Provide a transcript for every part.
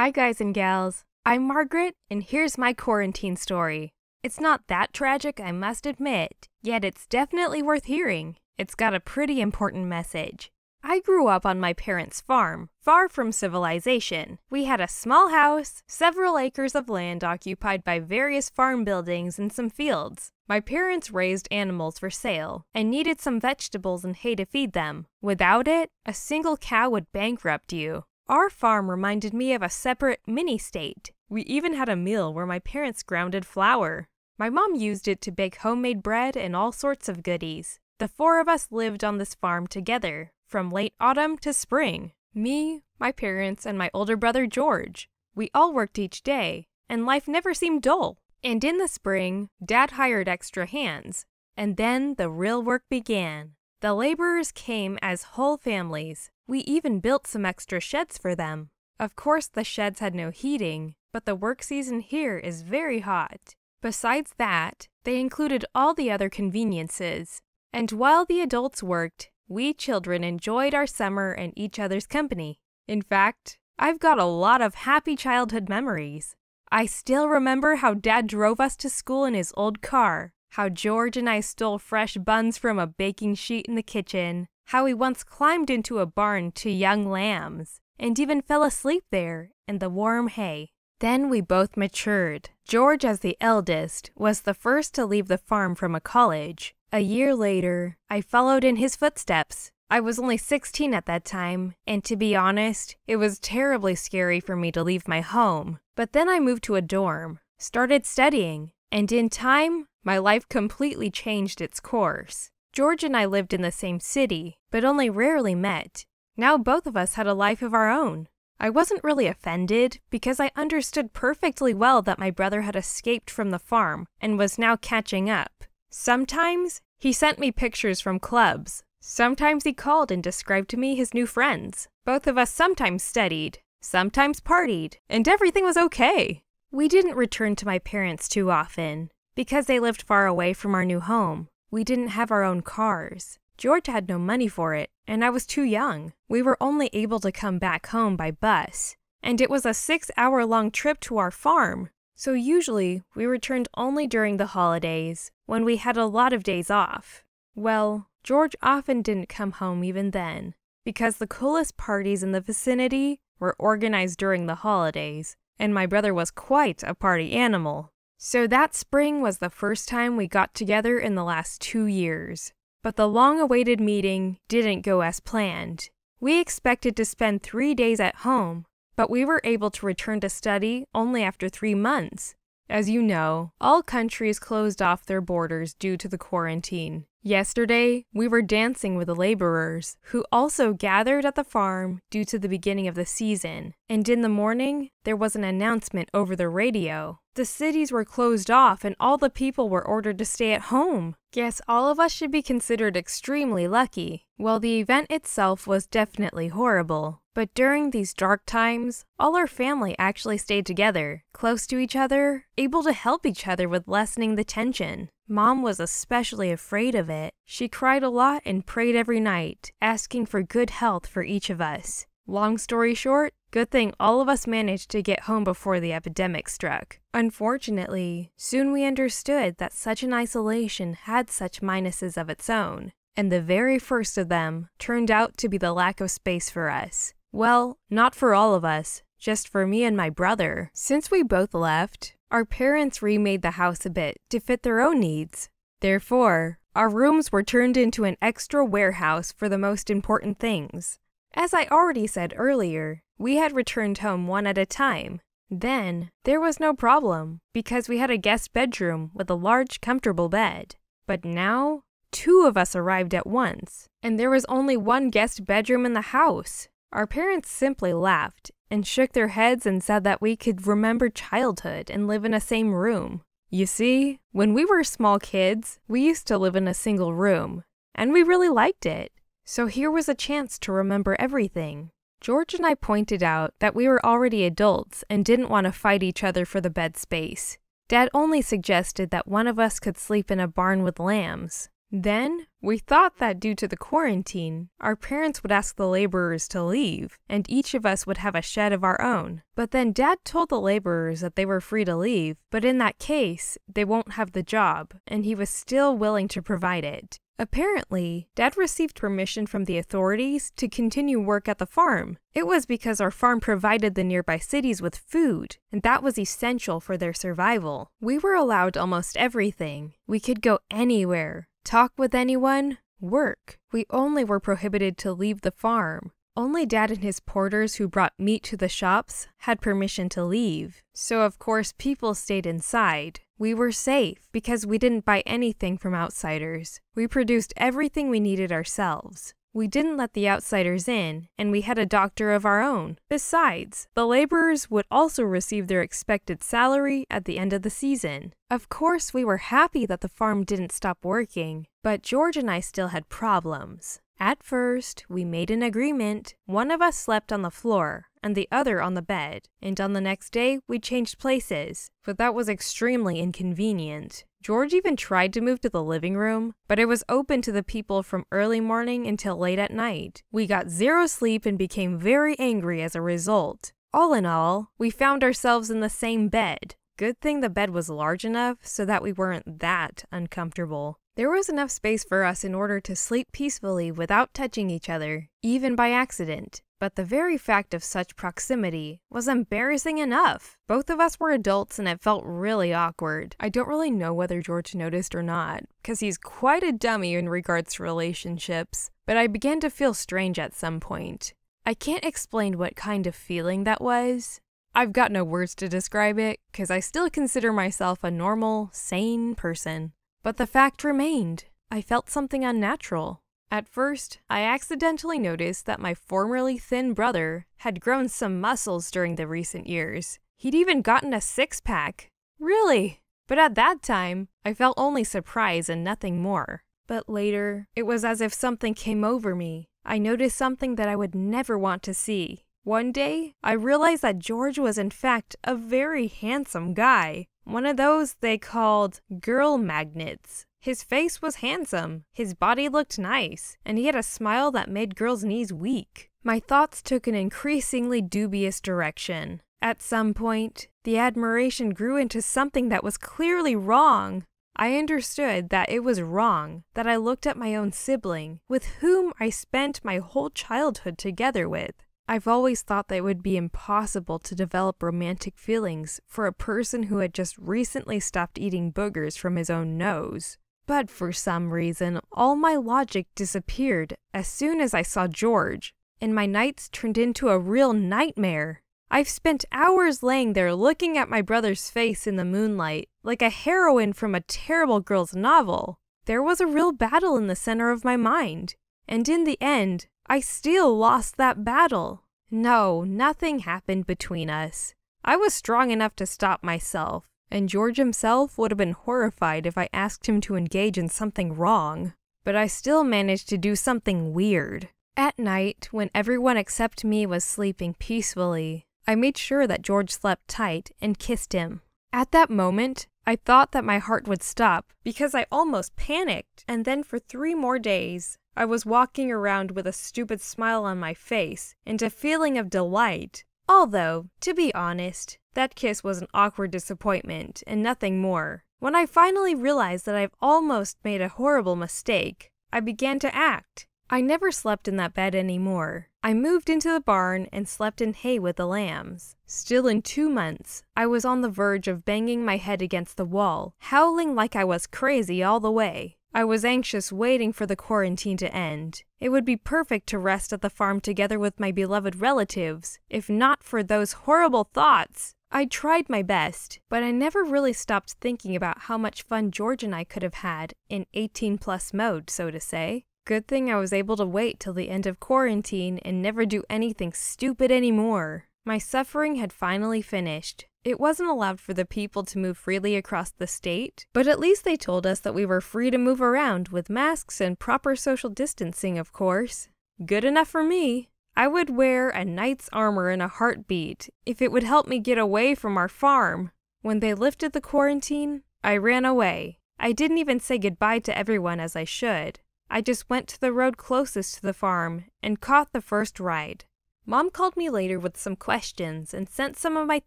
Hi, guys and gals. I'm Margaret, and here's my quarantine story. It's not that tragic, I must admit, yet it's definitely worth hearing. It's got a pretty important message. I grew up on my parents' farm, far from civilization. We had a small house, several acres of land occupied by various farm buildings and some fields. My parents raised animals for sale and needed some vegetables and hay to feed them. Without it, a single cow would bankrupt you. Our farm reminded me of a separate mini state. We even had a mill where my parents grounded flour. My mom used it to bake homemade bread and all sorts of goodies. The four of us lived on this farm together, from late autumn to spring. Me, my parents, and my older brother George. We all worked each day, and life never seemed dull. And in the spring, Dad hired extra hands, and then the real work began. The laborers came as whole families. We even built some extra sheds for them. Of course, the sheds had no heating, but the work season here is very hot. Besides that, they included all the other conveniences. And while the adults worked, we children enjoyed our summer and each other's company. In fact, I've got a lot of happy childhood memories. I still remember how Dad drove us to school in his old car, how George and I stole fresh buns from a baking sheet in the kitchen, how we once climbed into a barn to young lambs, and even fell asleep there in the warm hay. Then we both matured. George, as the eldest, was the first to leave the farm from a college. A year later, I followed in his footsteps. I was only 16 at that time, and to be honest, it was terribly scary for me to leave my home. But then I moved to a dorm, started studying, and in time, my life completely changed its course. George and I lived in the same city, but only rarely met. Now both of us had a life of our own. I wasn't really offended because I understood perfectly well that my brother had escaped from the farm and was now catching up. Sometimes he sent me pictures from clubs. Sometimes he called and described to me his new friends. Both of us sometimes studied, sometimes partied, and everything was okay. We didn't return to my parents too often. Because they lived far away from our new home, we didn't have our own cars. George had no money for it, and I was too young. We were only able to come back home by bus, and it was a six hour long trip to our farm. So usually, we returned only during the holidays, when we had a lot of days off. Well, George often didn't come home even then, because the coolest parties in the vicinity were organized during the holidays, and my brother was quite a party animal. So that spring was the first time we got together in the last two years. But the long awaited meeting didn't go as planned. We expected to spend three days at home, but we were able to return to study only after three months. As you know, all countries closed off their borders due to the quarantine. Yesterday, we were dancing with the laborers, who also gathered at the farm due to the beginning of the season. And in the morning, there was an announcement over the radio. The cities were closed off and all the people were ordered to stay at home. Guess all of us should be considered extremely lucky. Well, the event itself was definitely horrible. But during these dark times, all our family actually stayed together, close to each other, able to help each other with lessening the tension. Mom was especially afraid of it. She cried a lot and prayed every night, asking for good health for each of us. Long story short, Good thing all of us managed to get home before the epidemic struck. Unfortunately, soon we understood that such an isolation had such minuses of its own, and the very first of them turned out to be the lack of space for us. Well, not for all of us, just for me and my brother. Since we both left, our parents remade the house a bit to fit their own needs. Therefore, our rooms were turned into an extra warehouse for the most important things. As I already said earlier, we had returned home one at a time. Then, there was no problem because we had a guest bedroom with a large, comfortable bed. But now, two of us arrived at once, and there was only one guest bedroom in the house. Our parents simply laughed and shook their heads and said that we could remember childhood and live in the same room. You see, when we were small kids, we used to live in a single room, and we really liked it. So here was a chance to remember everything. George and I pointed out that we were already adults and didn't want to fight each other for the bed space. Dad only suggested that one of us could sleep in a barn with lambs. Then, we thought that due to the quarantine, our parents would ask the laborers to leave, and each of us would have a shed of our own. But then Dad told the laborers that they were free to leave, but in that case, they won't have the job, and he was still willing to provide it. Apparently, Dad received permission from the authorities to continue work at the farm. It was because our farm provided the nearby cities with food, and that was essential for their survival. We were allowed almost everything. We could go anywhere, talk with anyone, work. We only were prohibited to leave the farm. Only Dad and his porters who brought meat to the shops had permission to leave, so of course people stayed inside. We were safe because we didn't buy anything from outsiders. We produced everything we needed ourselves. We didn't let the outsiders in, and we had a doctor of our own. Besides, the laborers would also receive their expected salary at the end of the season. Of course, we were happy that the farm didn't stop working, but George and I still had problems. At first, we made an agreement. One of us slept on the floor and the other on the bed, and on the next day, we changed places, but that was extremely inconvenient. George even tried to move to the living room, but it was open to the people from early morning until late at night. We got zero sleep and became very angry as a result. All in all, we found ourselves in the same bed. Good thing the bed was large enough so that we weren't that uncomfortable. There was enough space for us in order to sleep peacefully without touching each other, even by accident. But the very fact of such proximity was embarrassing enough. Both of us were adults and it felt really awkward. I don't really know whether George noticed or not, because he's quite a dummy in regards to relationships, but I began to feel strange at some point. I can't explain what kind of feeling that was. I've got no words to describe it, because I still consider myself a normal, sane person. But the fact remained, I felt something unnatural. At first, I accidentally noticed that my formerly thin brother had grown some muscles during the recent years. He'd even gotten a six pack. Really? But at that time, I felt only surprise and nothing more. But later, it was as if something came over me. I noticed something that I would never want to see. One day, I realized that George was in fact a very handsome guy. One of those they called girl magnets. His face was handsome, his body looked nice, and he had a smile that made girls' knees weak. My thoughts took an increasingly dubious direction. At some point, the admiration grew into something that was clearly wrong. I understood that it was wrong that I looked at my own sibling, with whom I spent my whole childhood together with, I've always thought that it would be impossible to develop romantic feelings for a person who had just recently stopped eating boogers from his own nose. But for some reason, all my logic disappeared as soon as I saw George, and my nights turned into a real nightmare. I've spent hours laying there looking at my brother's face in the moonlight, like a heroine from a terrible girl's novel. There was a real battle in the center of my mind, and in the end, I still lost that battle. No, nothing happened between us. I was strong enough to stop myself, and George himself would have been horrified if I asked him to engage in something wrong. But I still managed to do something weird. At night, when everyone except me was sleeping peacefully, I made sure that George slept tight and kissed him. At that moment, I thought that my heart would stop because I almost panicked, and then for three more days, I was walking around with a stupid smile on my face and a feeling of delight. Although, to be honest, that kiss was an awkward disappointment and nothing more. When I finally realized that I've almost made a horrible mistake, I began to act. I never slept in that bed anymore. I moved into the barn and slept in hay with the lambs. Still in two months, I was on the verge of banging my head against the wall, howling like I was crazy all the way. I was anxious waiting for the quarantine to end. It would be perfect to rest at the farm together with my beloved relatives, if not for those horrible thoughts. I tried my best, but I never really stopped thinking about how much fun George and I could have had in 18 plus mode, so to say. Good thing I was able to wait till the end of quarantine and never do anything stupid anymore. My suffering had finally finished. It wasn't allowed for the people to move freely across the state, but at least they told us that we were free to move around with masks and proper social distancing, of course. Good enough for me. I would wear a knight's armor in a heartbeat if it would help me get away from our farm. When they lifted the quarantine, I ran away. I didn't even say goodbye to everyone as I should. I just went to the road closest to the farm and caught the first ride. Mom called me later with some questions and sent some of my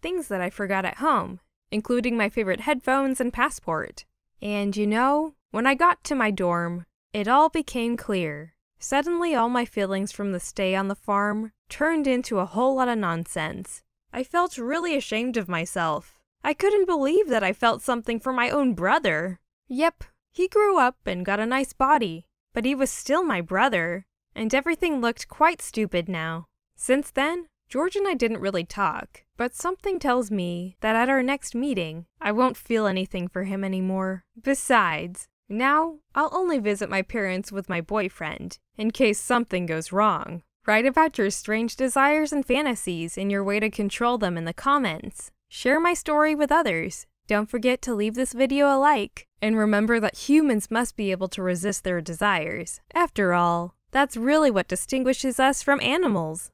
things that I forgot at home, including my favorite headphones and passport. And you know, when I got to my dorm, it all became clear. Suddenly, all my feelings from the stay on the farm turned into a whole lot of nonsense. I felt really ashamed of myself. I couldn't believe that I felt something for my own brother. Yep, he grew up and got a nice body, but he was still my brother, and everything looked quite stupid now. Since then, George and I didn't really talk, but something tells me that at our next meeting, I won't feel anything for him anymore. Besides, now I'll only visit my parents with my boyfriend, in case something goes wrong. Write about your strange desires and fantasies and your way to control them in the comments. Share my story with others. Don't forget to leave this video a like, and remember that humans must be able to resist their desires. After all, that's really what distinguishes us from animals.